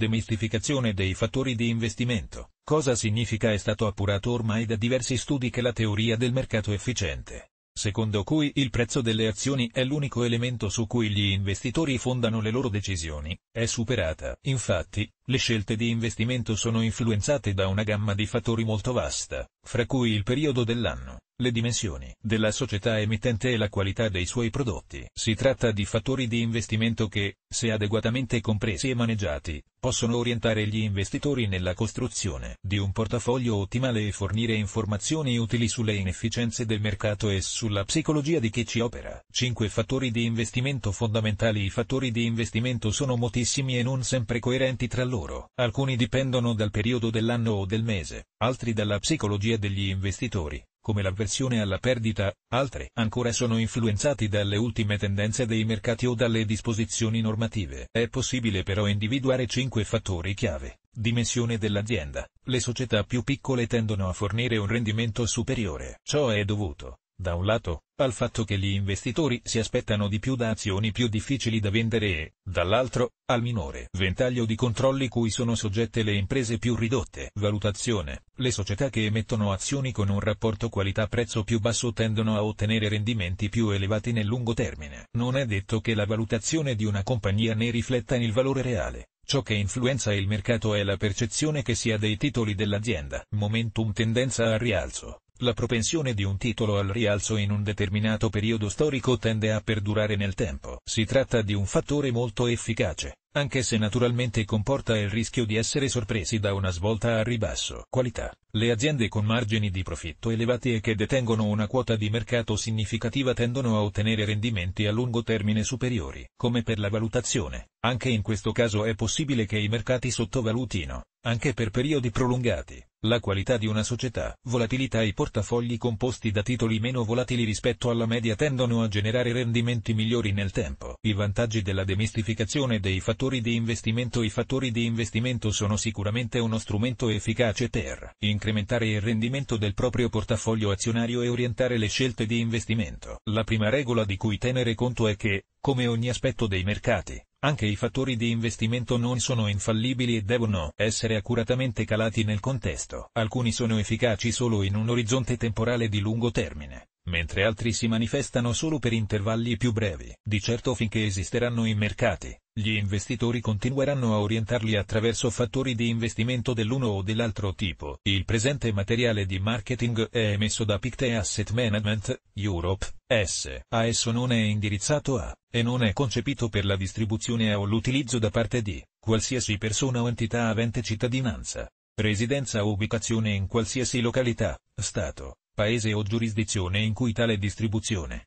Demistificazione dei fattori di investimento. Cosa significa è stato appurato ormai da diversi studi che la teoria del mercato efficiente, secondo cui il prezzo delle azioni è l'unico elemento su cui gli investitori fondano le loro decisioni, è superata. Infatti, le scelte di investimento sono influenzate da una gamma di fattori molto vasta, fra cui il periodo dell'anno, le dimensioni della società emittente e la qualità dei suoi prodotti. Si tratta di fattori di investimento che, se adeguatamente compresi e maneggiati, possono orientare gli investitori nella costruzione di un portafoglio ottimale e fornire informazioni utili sulle inefficienze del mercato e sulla psicologia di chi ci opera. 5 fattori di investimento fondamentali I fattori di investimento sono moltissimi e non sempre coerenti tra loro. Alcuni dipendono dal periodo dell'anno o del mese, altri dalla psicologia tipologie degli investitori, come l'avversione alla perdita, altre ancora sono influenzati dalle ultime tendenze dei mercati o dalle disposizioni normative. È possibile però individuare cinque fattori chiave. Dimensione dell'azienda. Le società più piccole tendono a fornire un rendimento superiore. Ciò è dovuto, da un lato, al fatto che gli investitori si aspettano di più da azioni più difficili da vendere e, dall'altro, al minore ventaglio di controlli cui sono soggette le imprese più ridotte. Valutazione. Le società che emettono azioni con un rapporto qualità-prezzo più basso tendono a ottenere rendimenti più elevati nel lungo termine. Non è detto che la valutazione di una compagnia ne rifletta il valore reale. Ciò che influenza il mercato è la percezione che si ha dei titoli dell'azienda. Momentum tendenza al rialzo. La propensione di un titolo al rialzo in un determinato periodo storico tende a perdurare nel tempo. Si tratta di un fattore molto efficace, anche se naturalmente comporta il rischio di essere sorpresi da una svolta a ribasso. Qualità. Le aziende con margini di profitto elevati e che detengono una quota di mercato significativa tendono a ottenere rendimenti a lungo termine superiori. Come per la valutazione, anche in questo caso è possibile che i mercati sottovalutino anche per periodi prolungati, la qualità di una società, volatilità e portafogli composti da titoli meno volatili rispetto alla media tendono a generare rendimenti migliori nel tempo. I vantaggi della demistificazione dei fattori di investimento I fattori di investimento sono sicuramente uno strumento efficace per incrementare il rendimento del proprio portafoglio azionario e orientare le scelte di investimento. La prima regola di cui tenere conto è che, come ogni aspetto dei mercati, anche i fattori di investimento non sono infallibili e devono essere accuratamente calati nel contesto. Alcuni sono efficaci solo in un orizzonte temporale di lungo termine, mentre altri si manifestano solo per intervalli più brevi. Di certo finché esisteranno i mercati, gli investitori continueranno a orientarli attraverso fattori di investimento dell'uno o dell'altro tipo. Il presente materiale di marketing è emesso da Pictet Asset Management, Europe, S. A esso non è indirizzato a, e non è concepito per la distribuzione o l'utilizzo da parte di, qualsiasi persona o entità avente cittadinanza, residenza o ubicazione in qualsiasi località, stato, paese o giurisdizione in cui tale distribuzione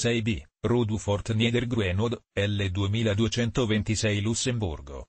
6B, Rudolf Fort Niedergrenod, L2226 Lussemburgo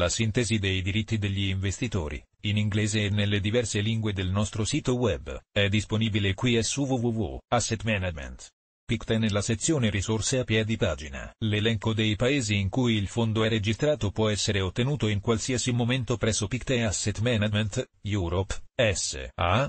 la sintesi dei diritti degli investitori, in inglese e nelle diverse lingue del nostro sito web, è disponibile qui su www.assetmanagement. Picte nella sezione risorse a piedi pagina. L'elenco dei paesi in cui il fondo è registrato può essere ottenuto in qualsiasi momento presso Picte Asset Management, Europe, S.A.,